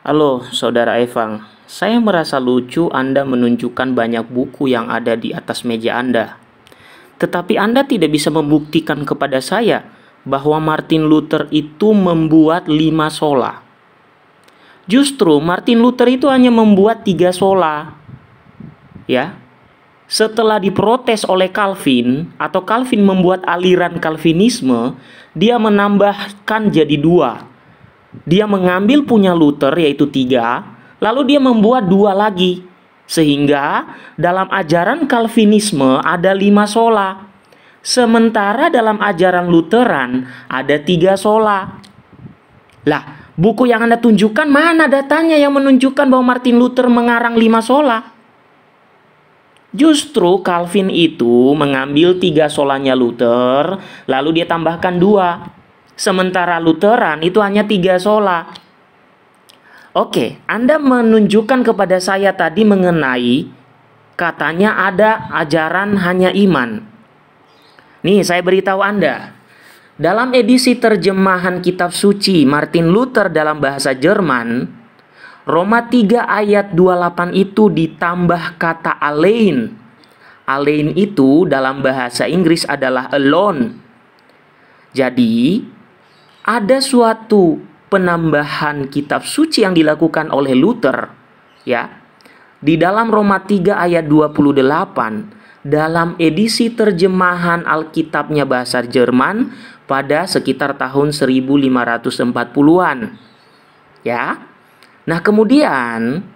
Halo, Saudara Evang. Saya merasa lucu Anda menunjukkan banyak buku yang ada di atas meja Anda. Tetapi Anda tidak bisa membuktikan kepada saya bahwa Martin Luther itu membuat lima sola. Justru Martin Luther itu hanya membuat tiga sola. Ya, setelah diprotes oleh Calvin atau Calvin membuat aliran Calvinisme, dia menambahkan jadi dua, dia mengambil punya Luther yaitu tiga, lalu dia membuat dua lagi. Sehingga dalam ajaran Calvinisme ada lima sola. Sementara dalam ajaran Lutheran ada tiga sola. Lah, buku yang Anda tunjukkan mana datanya yang menunjukkan bahwa Martin Luther mengarang lima sola? Justru Calvin itu mengambil tiga solanya Luther, lalu dia tambahkan dua. Sementara Lutheran itu hanya tiga sola. Oke, Anda menunjukkan kepada saya tadi mengenai katanya ada ajaran hanya iman. Nih, saya beritahu Anda. Dalam edisi terjemahan kitab suci Martin Luther dalam bahasa Jerman, Roma 3 ayat 28 itu ditambah kata alain. Alain itu dalam bahasa Inggris adalah alone. Jadi, ada suatu penambahan kitab suci yang dilakukan oleh Luther ya di dalam Roma 3 ayat 28 dalam edisi terjemahan Alkitabnya bahasa Jerman pada sekitar tahun 1540-an ya nah kemudian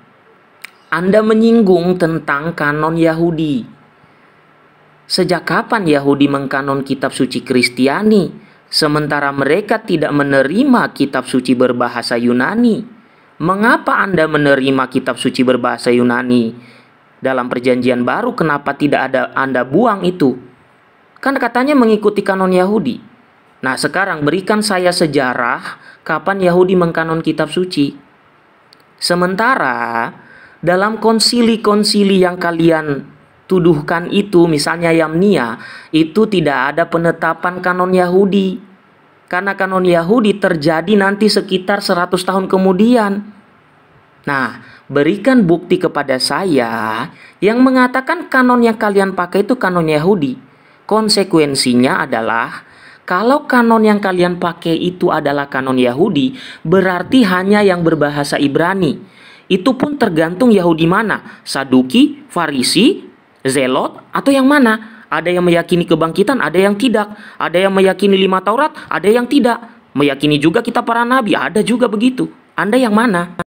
Anda menyinggung tentang kanon Yahudi sejak kapan Yahudi mengkanon kitab suci Kristiani sementara mereka tidak menerima kitab suci berbahasa Yunani. Mengapa Anda menerima kitab suci berbahasa Yunani? Dalam perjanjian baru kenapa tidak ada Anda buang itu? Kan katanya mengikuti kanon Yahudi. Nah, sekarang berikan saya sejarah kapan Yahudi mengkanon kitab suci. Sementara dalam konsili-konsili yang kalian tuduhkan itu, misalnya Yamnia, itu tidak ada penetapan kanon Yahudi. Karena kanon Yahudi terjadi nanti sekitar 100 tahun kemudian. Nah, berikan bukti kepada saya yang mengatakan kanon yang kalian pakai itu kanon Yahudi. Konsekuensinya adalah kalau kanon yang kalian pakai itu adalah kanon Yahudi, berarti hanya yang berbahasa Ibrani. Itu pun tergantung Yahudi mana, Saduki, Farisi, Zelot atau yang mana? Ada yang meyakini kebangkitan, ada yang tidak. Ada yang meyakini lima Taurat, ada yang tidak. Meyakini juga kita para nabi, ada juga begitu. Anda yang mana?